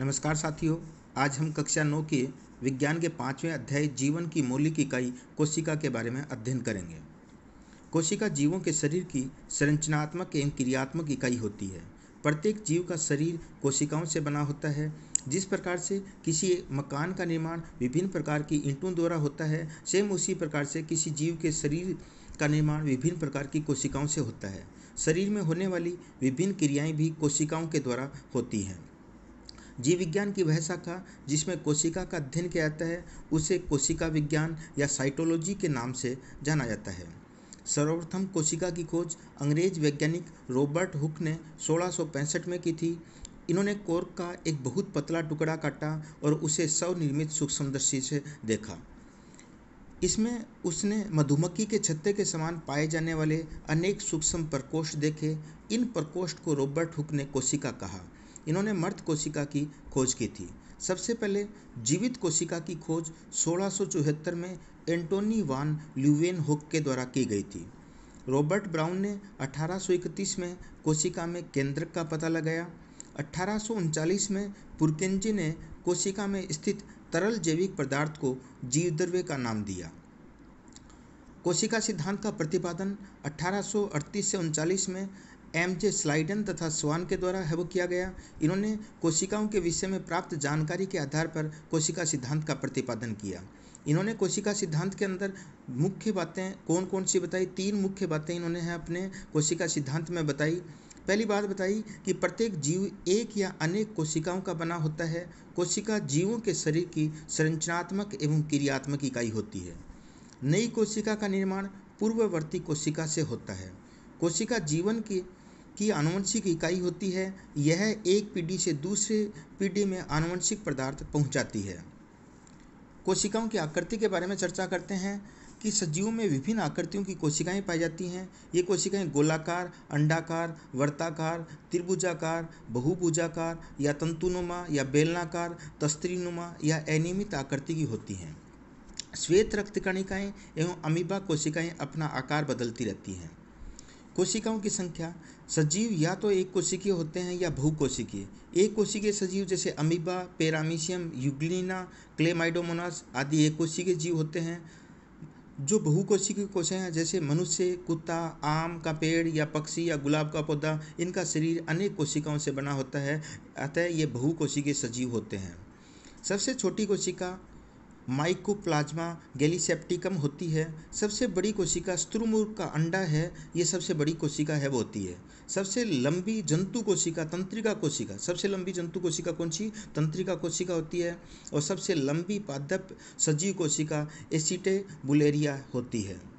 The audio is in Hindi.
नमस्कार साथियों आज हम कक्षा नौ के विज्ञान के पांचवें अध्याय जीवन की मौलिक इकाई कोशिका के बारे में अध्ययन करेंगे कोशिका जीवों के शरीर की संरचनात्मक एवं क्रियात्मक इकाई होती है प्रत्येक जीव का शरीर कोशिकाओं से बना होता है जिस प्रकार से किसी मकान का निर्माण विभिन्न प्रकार की ईंटों द्वारा होता है सेम उसी प्रकार से किसी जीव के शरीर का निर्माण विभिन्न प्रकार की कोशिकाओं से होता है शरीर में होने वाली विभिन्न क्रियाएं भी कोशिकाओं के द्वारा होती हैं जीव विज्ञान की वह शाखा जिसमें कोशिका का अध्ययन किया जाता है उसे कोशिका विज्ञान या साइटोलॉजी के नाम से जाना जाता है सर्वप्रथम कोशिका की खोज अंग्रेज वैज्ञानिक रॉबर्ट हुक ने सोलह में की थी इन्होंने कोर्क का एक बहुत पतला टुकड़ा काटा और उसे स्वनिर्मित सूक्ष्मदर्शी से देखा इसमें उसने मधुमक्खी के छत्ते के समान पाए जाने वाले अनेक सूक्ष्म प्रकोष्ठ देखे इन प्रकोष्ठ को रॉबर्ट हुक ने कोशिका कहा इन्होंने मर्द कोशिका की खोज की थी सबसे पहले जीवित कोशिका की खोज सोलह में एंटोनी वान ल्यूवेन हुक के द्वारा की गई थी रॉबर्ट ब्राउन ने 1831 में कोशिका में केंद्रक का पता लगाया अठारह में पुरकेंजी ने कोशिका में स्थित तरल जैविक पदार्थ को जीवद्रव्य का नाम दिया कोशिका सिद्धांत का प्रतिपादन अठारह से उनचालीस में एम जे स्लाइडन तथा स्वान के द्वारा है वो किया गया इन्होंने कोशिकाओं के विषय में प्राप्त जानकारी के आधार पर कोशिका सिद्धांत का प्रतिपादन किया इन्होंने कोशिका सिद्धांत के अंदर मुख्य बातें कौन कौन सी बताई तीन मुख्य बातें इन्होंने हैं अपने कोशिका सिद्धांत में बताई पहली बात बताई कि प्रत्येक जीव एक या अनेक कोशिकाओं का बना होता है कोशिका जीवों के शरीर की संरचनात्मक एवं क्रियात्मक इकाई होती है नई कोशिका का निर्माण पूर्ववर्ती कोशिका से होता है कोशिका जीवन की की आनुवंशिक इकाई होती है यह एक पीढ़ी से दूसरे पीढ़ी में आनुवंशिक पदार्थ पहुंचाती है कोशिकाओं की आकृति के बारे में चर्चा करते हैं कि सजीवों में विभिन्न आकृतियों की कोशिकाएं पाई जाती हैं ये कोशिकाएं गोलाकार अंडाकार वर्ताकार त्रिभुजाकार बहुभुजाकार या तंतुनुमा या बेलनाकार तस्त्रीनुमा या अनियमित आकृति की होती हैं श्वेत रक्त कणिकाएँ एवं अमीबा कोशिकाएं अपना आकार बदलती रहती हैं कोशिकाओं की संख्या सजीव या तो एक कोशिकीय होते हैं या बहुकोशिकीय एक कोशिकीय सजीव जैसे अमीबा पेरामीशियम युगलिना क्लेमाइडोमोनास आदि एक कोशिकीय जीव होते हैं जो बहु कोशिकीय कोशें हैं जैसे मनुष्य कुत्ता आम का पेड़ या पक्षी या गुलाब का पौधा इनका शरीर अनेक कोशिकाओं से बना होता है अतः ये बहु कोशिकीय सजीव होते हैं सबसे छोटी कोशिका माइकोप्लाज्मा गैलीसेप्टिकम होती है सबसे बड़ी कोशिका स्त्रुमुर्ग का अंडा है ये सबसे बड़ी कोशिका है वो होती है सबसे लंबी जंतु कोशिका तंत्रिका कोशिका सबसे लंबी जंतु कोशिका कौन सी तंत्रिका कोशिका होती है और सबसे लंबी पादप सजीव कोशिका एसिटे बुलेरिया होती है